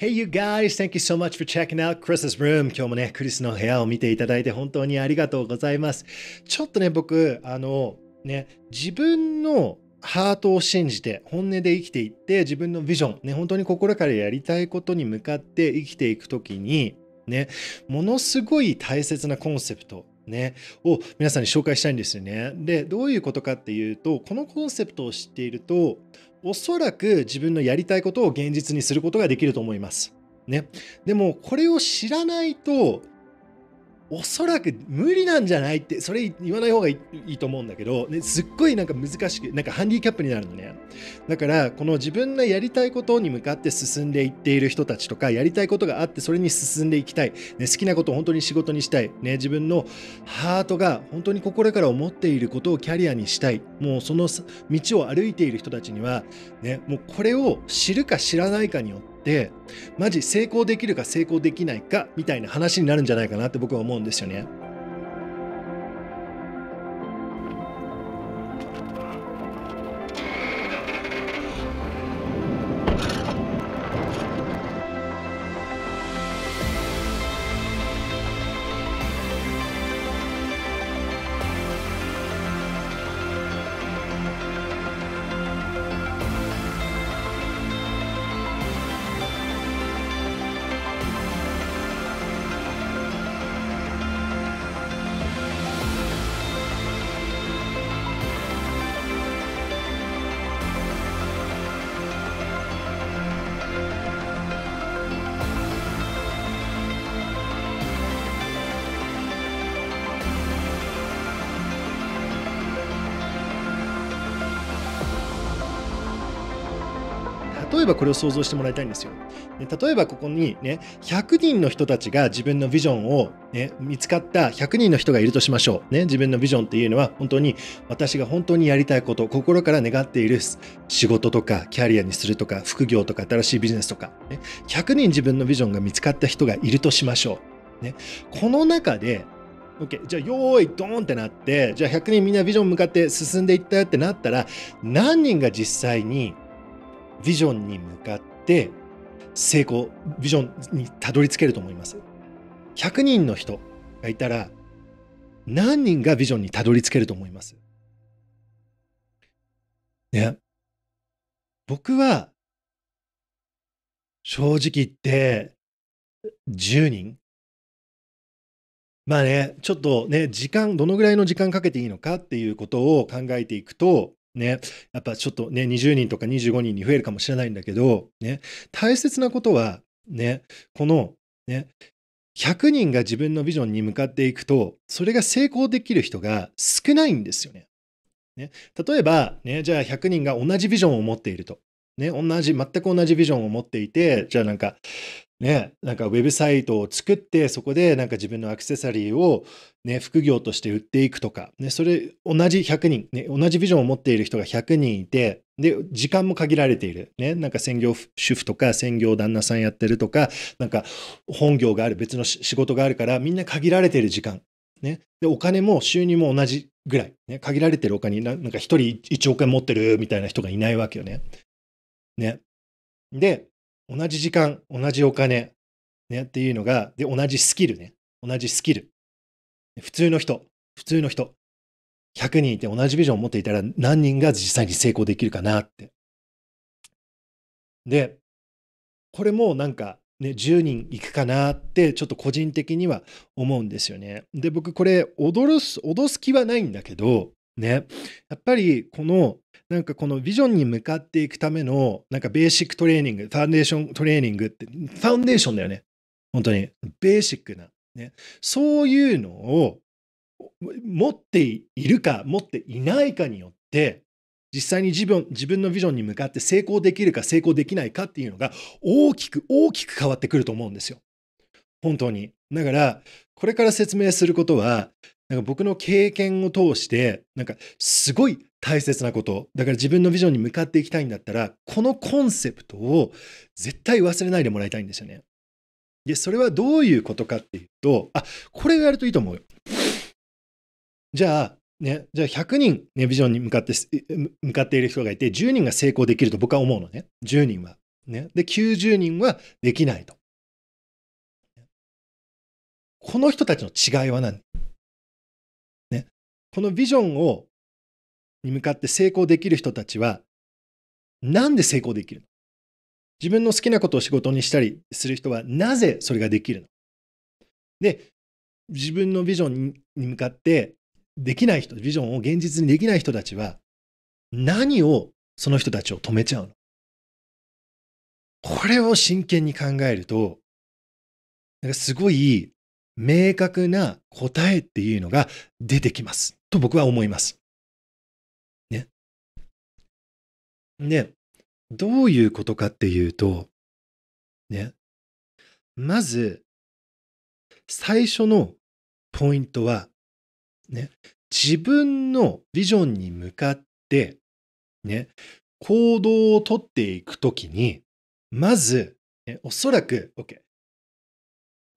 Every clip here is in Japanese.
Hey you guys, thank you so much for checking out Chris's room. 今日もね、クリスの部屋を見ていただいて本当にありがとうございます。ちょっとね、僕、あの、ね、自分のハートを信じて本音で生きていって自分のビジョン、ね、本当に心からやりたいことに向かって生きていくときに、ね、ものすごい大切なコンセプトね、を皆さんに紹介したいんですよね。で、どういうことかっていうと、このコンセプトを知っていると、おそらく自分のやりたいことを現実にすることができると思います。ね、でもこれを知らないとおそらく無理なんじゃないってそれ言わない方がいいと思うんだけど、ね、すっごいなんか難しくなんかハンディキャップになるのねだからこの自分のやりたいことに向かって進んでいっている人たちとかやりたいことがあってそれに進んでいきたい、ね、好きなことを本当に仕事にしたい、ね、自分のハートが本当に心から思っていることをキャリアにしたいもうその道を歩いている人たちには、ね、もうこれを知るか知らないかによってでマジ成功できるか成功できないかみたいな話になるんじゃないかなって僕は思うんですよね。例えばこれを想像してもらいたいんですよ。ね、例えばここにね、100人の人たちが自分のビジョンを、ね、見つかった100人の人がいるとしましょう。ね、自分のビジョンっていうのは本当に私が本当にやりたいこと、心から願っている仕事とかキャリアにするとか副業とか新しいビジネスとか、ね、100人自分のビジョンが見つかった人がいるとしましょう。ね、この中で OK じゃあよーい、ドーンってなってじゃあ100人みんなビジョン向かって進んでいったよってなったら何人が実際にビジョンに向かって成功ビジョンにたどり着けると思います100人の人がいたら何人がビジョンにたどり着けると思いますね僕は正直言って10人まあねちょっとね時間どのぐらいの時間かけていいのかっていうことを考えていくとね、やっぱちょっとね、20人とか25人に増えるかもしれないんだけど、ね、大切なことは、ね、この、ね、100人が自分のビジョンに向かっていくと、それが成功できる人が少ないんですよね。ね例えば、ね、じゃあ100人が同じビジョンを持っていると。ね、同じ、全く同じビジョンを持っていて、じゃあなんか、ね、なんかウェブサイトを作って、そこでなんか自分のアクセサリーを、ね、副業として売っていくとか、ね、それ同じ100人、ね、同じビジョンを持っている人が100人いて、で、時間も限られている。ね、なんか専業主婦とか専業旦那さんやってるとか、なんか本業がある、別の仕事があるから、みんな限られている時間。ね、でお金も収入も同じぐらい、ね、限られているお金なんか1人1億円持ってるみたいな人がいないわけよね。ねで同じ時間、同じお金、ね、っていうのが、で、同じスキルね。同じスキル。普通の人、普通の人、100人いて同じビジョンを持っていたら何人が実際に成功できるかなって。で、これもなんかね、10人いくかなってちょっと個人的には思うんですよね。で、僕これ脅す、脅す気はないんだけど、ね、やっぱりこのなんかこのビジョンに向かっていくための、なんかベーシックトレーニング、ファンデーショントレーニングって、ファンデーションだよね。本当に。ベーシックな。ね、そういうのを持っているか、持っていないかによって、実際に自分自分のビジョンに向かって成功できるか成功できないかっていうのが大きく大きく変わってくると思うんですよ。本当に。だから、これから説明することは、なんか僕の経験を通して、なんかすごい大切なこと。だから自分のビジョンに向かっていきたいんだったら、このコンセプトを絶対忘れないでもらいたいんですよね。で、それはどういうことかっていうと、あ、これをやるといいと思うよ。じゃあ、ね、じゃあ100人、ね、ビジョンに向かって、向かっている人がいて、10人が成功できると僕は思うのね。10人は。ね。で、90人はできないと。この人たちの違いは何ね。このビジョンを、に向かって成功できる人たちは、何で成功できるの自分の好きなことを仕事にしたりする人は、なぜそれができるので、自分のビジョンに向かってできない人、ビジョンを現実にできない人たちは、何をその人たちを止めちゃうのこれを真剣に考えると、なんかすごい明確な答えっていうのが出てきます。と僕は思います。ね。で、どういうことかっていうと、ね。まず、最初のポイントは、ね、自分のビジョンに向かって、ね、行動をとっていくときに、まず、ね、おそらく、OK、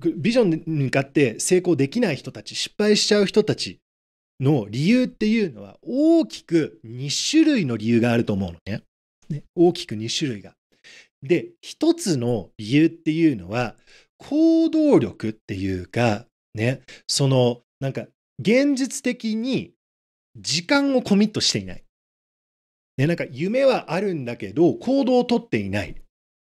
ビジョンに向かって成功できない人たち、失敗しちゃう人たちの理由っていうのは大きく2種類の理由があると思うのね。ね大きく2種類が。で、1つの理由っていうのは行動力っていうか、ね、そのなんか現実的に時間をコミットしていない。ね、なんか夢はあるんだけど行動をとっていない。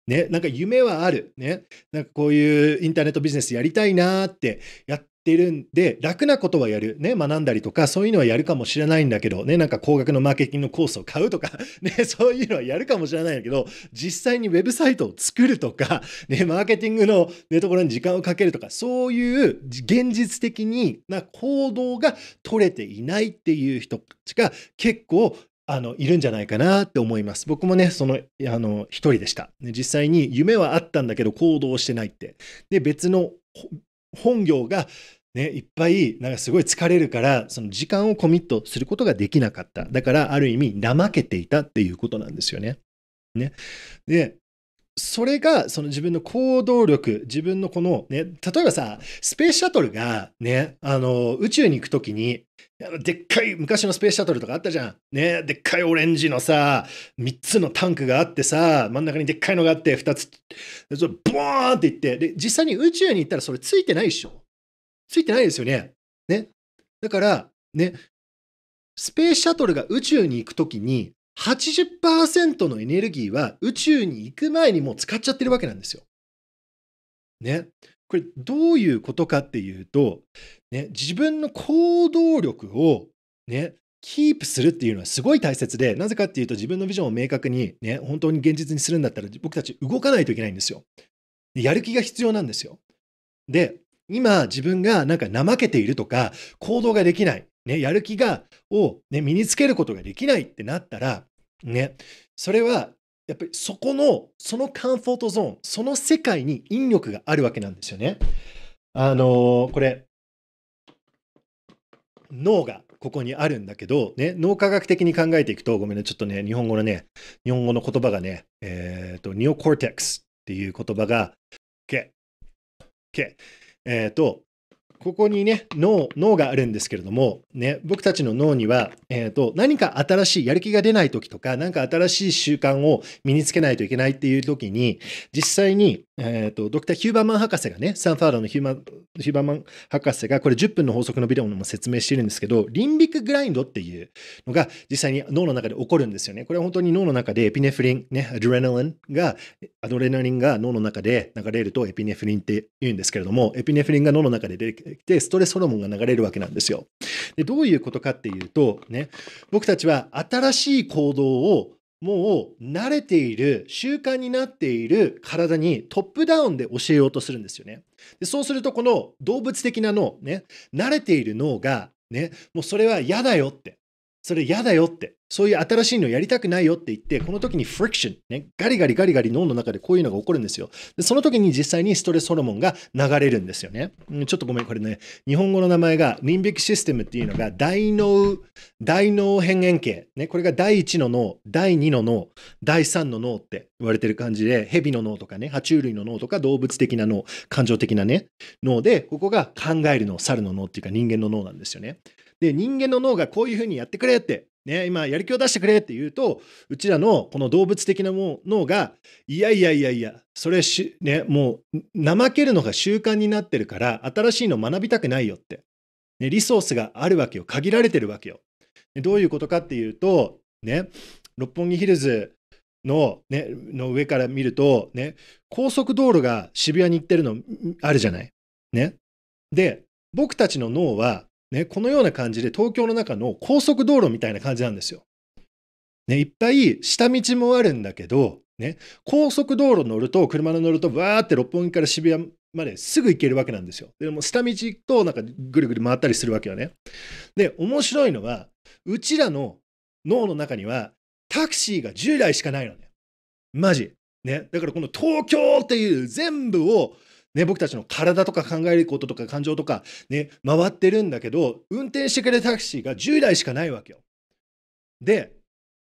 ね、なんか夢はある。ね、なんかこういうインターネットビジネスやりたいなってやってるんで、楽なことはやる。ね、学んだりとか、そういうのはやるかもしれないんだけど、ね、なんか高額のマーケティングのコースを買うとか、ね、そういうのはやるかもしれないんだけど、実際にウェブサイトを作るとか、ね、マーケティングの、ね、ところに時間をかけるとか、そういう現実的にな行動が取れていないっていう人たちが結構あの、いるんじゃないかなって思います。僕もね、その、の、一人でした。実際に夢はあったんだけど行動してないって。で、別の本業が、ね、いっぱい、なんかすごい疲れるから、その時間をコミットすることができなかった。だから、ある意味、怠けていたっていうことなんですよね。ね。で、それがその自分の行動力、自分のこのね、例えばさ、スペースシャトルがね、あの、宇宙に行くときに、でっかい昔のスペースシャトルとかあったじゃん。ね、でっかいオレンジのさ、3つのタンクがあってさ、真ん中にでっかいのがあって、2つ、そボーンっていって、で、実際に宇宙に行ったらそれついてないでしょ。ついてないですよね。ね。だから、ね、スペースシャトルが宇宙に行くときに、80%のエネルギーは宇宙に行く前にもう使っちゃってるわけなんですよ。ね。これどういうことかっていうと、ね、自分の行動力をね、キープするっていうのはすごい大切で、なぜかっていうと自分のビジョンを明確にね、本当に現実にするんだったら僕たち動かないといけないんですよ。やる気が必要なんですよ。で、今自分がなんか怠けているとか、行動ができない、ね、やる気が、を、ね、身につけることができないってなったら、ね、それはやっぱりそこの、そのカンフォートゾーン、その世界に引力があるわけなんですよね。あのー、これ、脳がここにあるんだけど、ね、脳科学的に考えていくと、ごめんね、ちょっとね、日本語のね、日本語の言葉がね、えっ、ー、と、ニオコーテックスっていう言葉が、け、け、えっ、ー、と、ここにね、脳、脳があるんですけれども、ね、僕たちの脳には、えっ、ー、と、何か新しい、やる気が出ない時とか、何か新しい習慣を身につけないといけないっていう時に、実際に、えっ、ー、と、ドクター・ヒューバーマン博士がね、サンファードのヒューマヒューバーマン博士が、これ10分の法則のビデオにも説明してるんですけど、リンビックグラインドっていうのが実際に脳の中で起こるんですよね。これは本当に脳の中でエピネフリン、ね、アドレナリンが、アドレナリンが脳の中で流れるとエピネフリンって言うんですけれども、エピネフリンが脳の中で出ててきて、ストレスホルモンが流れるわけなんですよ。でどういうことかっていうと、ね、僕たちは新しい行動をもう慣れている、習慣になっている体にトップダウンで教えようとするんですよね。でそうすると、この動物的な脳、ね、慣れている脳が、ね、もうそれは嫌だよって、それ嫌だよって、そういう新しいのやりたくないよって言って、この時にフリクション、ね、ガリガリガリガリ脳の中でこういうのが起こるんですよ。で、その時に実際にストレスホルモンが流れるんですよね。ちょっとごめん、これね、日本語の名前がリンビックシステムっていうのが大脳、大脳変幻系。ね、これが第1の脳、第2の脳、第3の脳って言われてる感じで、蛇の脳とかね、爬虫類の脳とか動物的な脳、感情的なね、脳で、ここが考える脳、猿の脳っていうか人間の脳なんですよね。で、人間の脳がこういうふうにやってくれって、ね、今、やる気を出してくれって言うと、うちらのこの動物的な脳が、いやいやいやいや、それし、ね、もう、怠けるのが習慣になってるから、新しいの学びたくないよって。ね、リソースがあるわけよ。限られてるわけよ。どういうことかっていうと、ね、六本木ヒルズの,、ね、の上から見ると、ね、高速道路が渋谷に行ってるのあるじゃない。ね、で僕たちの脳はね、このような感じで東京の中の高速道路みたいな感じなんですよ。ね、いっぱい下道もあるんだけど、ね、高速道路乗ると、車の乗ると、わーって六本木から渋谷まですぐ行けるわけなんですよ。でも下道となんかぐるぐる回ったりするわけよね。で、面白いのは、うちらの脳の中にはタクシーが10台しかないのね。マジ。ね。だからこの東京っていう全部をね、僕たちの体とか考えることとか感情とか、ね、回ってるんだけど、運転してくれるタクシーが10台しかないわけよ。で、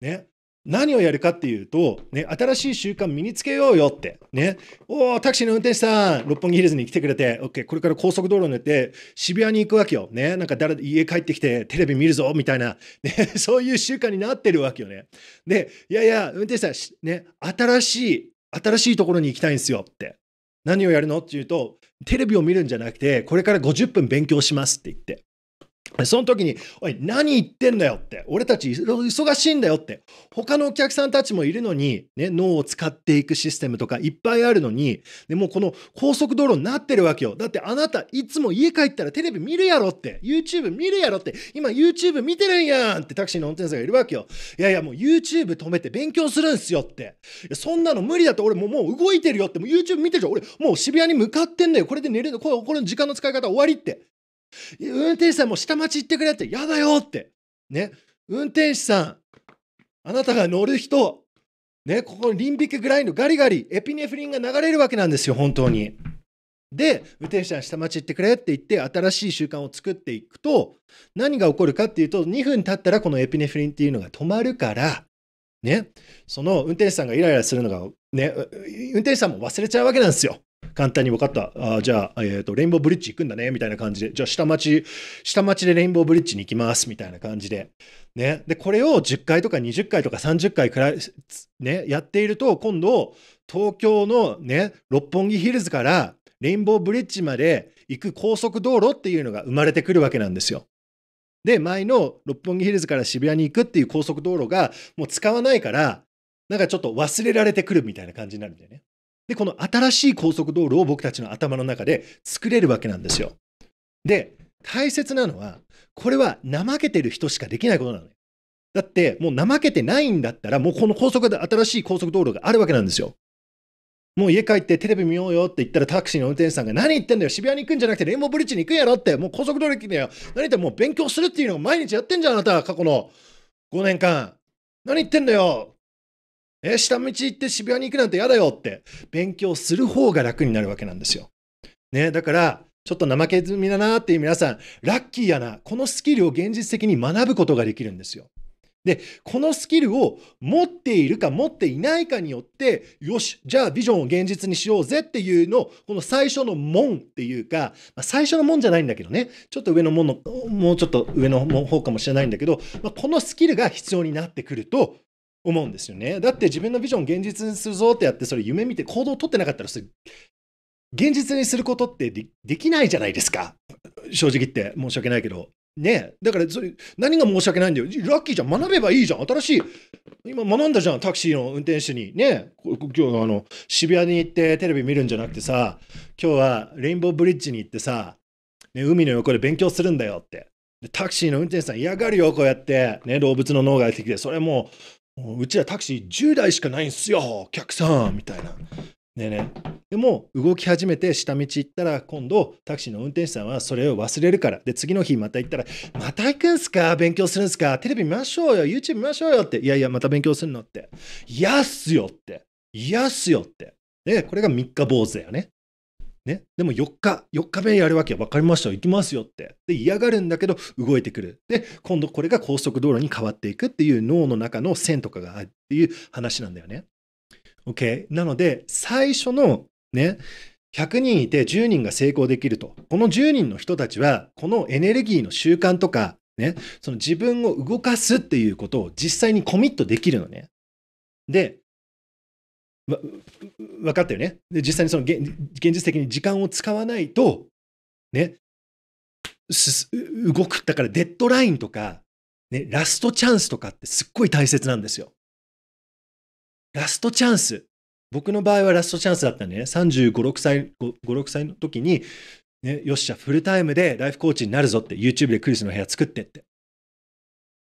ね、何をやるかっていうと、ね、新しい習慣身につけようよって、ね、おタクシーの運転手さん、六本木ヒルズに来てくれて、OK、これから高速道路に乗って渋谷に行くわけよ。ね、なんか誰家帰ってきてテレビ見るぞみたいな、ね、そういう習慣になってるわけよね。で、いやいや、運転手さん、ね、新しい、新しいところに行きたいんですよって。何をやるのって言うと、テレビを見るんじゃなくて、これから50分勉強しますって言って。その時に、おい、何言ってんだよって、俺たち忙しいんだよって、他のお客さんたちもいるのに、ね、脳を使っていくシステムとかいっぱいあるのに、でもうこの高速道路になってるわけよ。だってあなたいつも家帰ったらテレビ見るやろって、YouTube 見るやろって、今 YouTube 見てるんやんってタクシーの運転手がいるわけよ。いやいや、もう YouTube 止めて勉強するんすよって。そんなの無理だって俺もうもう動いてるよって、もう YouTube 見てるじゃん。俺もう渋谷に向かってんだよ。これで寝るの、これの時間の使い方終わりって。運転手さんも下町行ってくれって、やだよって。ね。運転手さん、あなたが乗る人、ね、ここリンビックグラインド、ガリガリ、エピネフリンが流れるわけなんですよ、本当に。で、運転手さん、下町行ってくれって言って、新しい習慣を作っていくと、何が起こるかっていうと、2分経ったらこのエピネフリンっていうのが止まるから、ね、その運転手さんがイライラするのが、ね、運転手さんも忘れちゃうわけなんですよ。簡単に分かった、あじゃあ、えーと、レインボーブリッジ行くんだねみたいな感じで、じゃあ下町、下町でレインボーブリッジに行きますみたいな感じで。ね、でこれを10回とか20回とか30回くらい、ね、やっていると今度東京の、ね、六本木ヒルズからレインボーブリッジまで行く高速道路っていうのが生まれてくるわけなんですよ。で前の六本木ヒルズから渋谷に行くっていう高速道路がもう使わないからなんかちょっと忘れられてくるみたいな感じになるんだよね。で、この新しい高速道路を僕たちの頭の中で作れるわけなんですよ。で、大切なのは、これは怠けてる人しかできないことなのよ。だって、もう怠けてないんだったら、もうこの高速で新しい高速道路があるわけなんですよ。もう家帰ってテレビ見ようよって言ったらタクシーの運転手さんが何言ってんだよ渋谷に行くんじゃなくてレインボーブリッジに行くんやろってもう高速道路行くんだよ何言ってもう勉強するっていうのを毎日やってんじゃんあなた過去の5年間何言ってんだよえ、下道行って渋谷に行くなんて嫌だよって、勉強する方が楽になるわけなんですよ。ね、だから、ちょっと怠けずみだなっていう皆さん、ラッキーやな。このスキルを現実的に学ぶことができるんですよ。で、このスキルを持っているか持っていないかによって、よし、じゃあビジョンを現実にしようぜっていうのを、この最初の門っていうか、まあ、最初の門じゃないんだけどね、ちょっと上の門の、もうちょっと上の方かもしれないんだけど、まあ、このスキルが必要になってくると、思うんですよね。だって自分のビジョンを現実にするぞってやって、それ夢見て行動を取ってなかったら、それ、現実にすることってできないじゃないですか。正直言って申し訳ないけど。ねだからそれ何が申し訳ないんだよ。ラッキーじゃん。学べばいいじゃん。新しい。今学んだじゃん。タクシーの運転手に。ね今日あの渋谷に行ってテレビ見るんじゃなくてさ、今日はレインボーブリッジに行ってさ、ね、海の横で勉強するんだよって。タクシーの運転手さん嫌がるよ、こうやって。ね、動物の脳が出てきて、それもうちらタクシー10台しかないんすよ、お客さんみたいな。ねね。でも、動き始めて下道行ったら、今度、タクシーの運転手さんはそれを忘れるから。で、次の日また行ったら、また行くんすか勉強するんすかテレビ見ましょうよ !YouTube 見ましょうよって。いやいや、また勉強するのって。いやっすよって。いやっすよって。で、これが三日坊主だよね。ね、でも4日、4日目やるわけ、分かりましたよ、行きますよって。で、嫌がるんだけど、動いてくる。で、今度これが高速道路に変わっていくっていう脳の中の線とかがあるっていう話なんだよね。OK? なので、最初のね、100人いて10人が成功できると。この10人の人たちは、このエネルギーの習慣とか、ね、その自分を動かすっていうことを実際にコミットできるのね。で、分かったよね。で、実際にその現実的に時間を使わないと、ね、動く。だからデッドラインとか、ね、ラストチャンスとかってすっごい大切なんですよ。ラストチャンス。僕の場合はラストチャンスだったんでね、35、6歳、5、6歳の時に、ね、よっしゃ、フルタイムでライフコーチになるぞって、YouTube でクリスの部屋作ってって。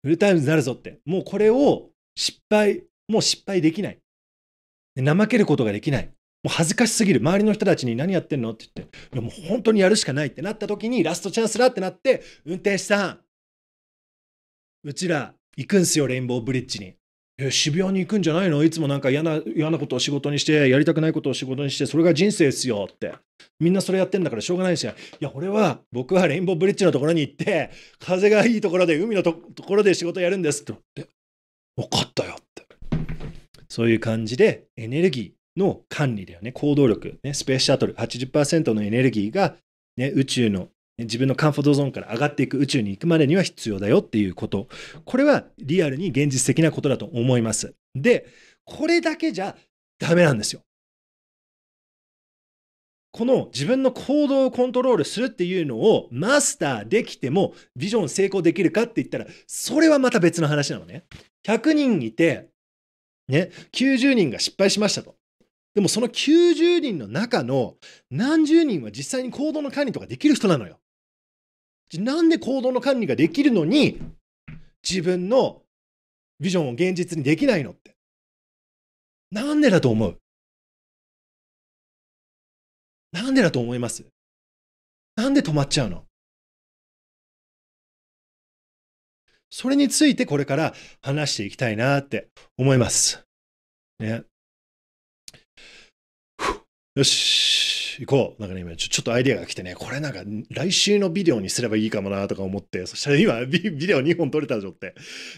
フルタイムになるぞって。もうこれを失敗、もう失敗できない。で怠けることができない。もう恥ずかしすぎる。周りの人たちに何やってんのって言って、いやもう本当にやるしかないってなった時にラストチャンスだってなって、運転手さん、うちら行くんすよ、レインボーブリッジに。え渋谷に行くんじゃないのいつもなんか嫌な嫌なことを仕事にして、やりたくないことを仕事にして、それが人生ですよって。みんなそれやってんだからしょうがないし、いや、俺は、僕はレインボーブリッジのところに行って、風がいいところで、海のところで仕事やるんですって分かったよそういう感じでエネルギーの管理だよね。行動力、ね、スペースシャトル80%のエネルギーが、ね、宇宙の、ね、自分のカンフォートゾーンから上がっていく宇宙に行くまでには必要だよっていうこと。これはリアルに現実的なことだと思います。で、これだけじゃダメなんですよ。この自分の行動をコントロールするっていうのをマスターできてもビジョン成功できるかって言ったらそれはまた別の話なのね。100人いてね、90人が失敗しましたと。でもその90人の中の何十人は実際に行動の管理とかできる人なのよ。なんで行動の管理ができるのに自分のビジョンを現実にできないのって。なんでだと思うなんでだと思いますなんで止まっちゃうのそれについてこれから話していきたいなって思います。ね。よし、行こう。なんかね、今ちょっとアイデアが来てね、これなんか来週のビデオにすればいいかもなとか思って、そしたら今ビデオ2本撮れたぞって。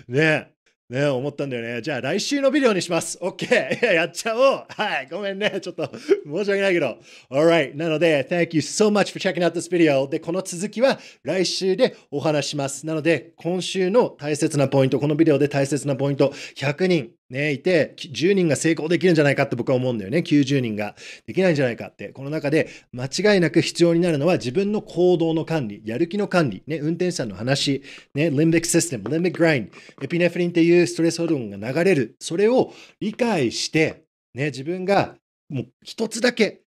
ね。ね、思ったんだよね。じゃあ来週のビデオにします。OK! や やっちゃおうはい、ごめんね。ちょっと申し訳ないけど。Alright! なので、Thank you so much for checking out this video. で、この続きは来週でお話します。なので、今週の大切なポイント、このビデオで大切なポイント、100人ね、いて、10人が成功できるんじゃないかって僕は思うんだよね。90人ができないんじゃないかって。この中で間違いなく必要になるのは自分の行動の管理、やる気の管理、ね、運転手さんの話、ね、limbic system、limbic grind、エピネフリンっていうストレスホルモンが流れる。それを理解して、ね、自分がもう一つだけ、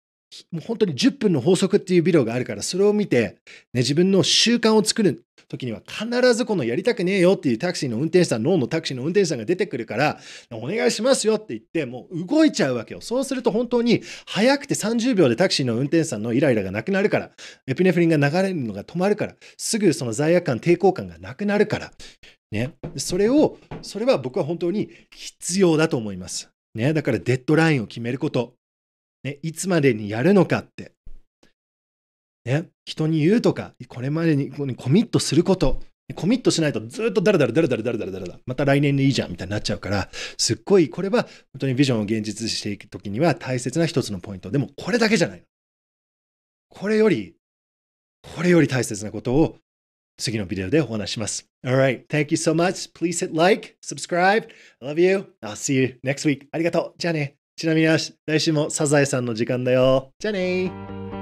もう本当に10分の法則っていうビデオがあるから、それを見て、ね、自分の習慣を作る時には必ずこのやりたくねえよっていうタクシーの運転手さん、脳のタクシーの運転手さんが出てくるから、お願いしますよって言って、もう動いちゃうわけよ。そうすると本当に早くて30秒でタクシーの運転手さんのイライラがなくなるから、エピネフリンが流れるのが止まるから、すぐその罪悪感、抵抗感がなくなるから、ね、それを、それは僕は本当に必要だと思います。ね、だからデッドラインを決めること、ね、いつまでにやるのかって、ね、人に言うとか、これまでにコミットすること、コミットしないとずっとダラダラダラダラダラダラダラ、また来年でいいじゃんみたいになっちゃうから、すっごいこれは本当にビジョンを現実していくときには大切な一つのポイント。でもこれだけじゃないの。これより、これより大切なことを次のビデオでお話します。Alright, thank you so much. Please hit like, subscribe. I love you. I'll see you next week. ありがとう。じゃあね。ちなみに来週もサザエさんの時間だよ。じゃあね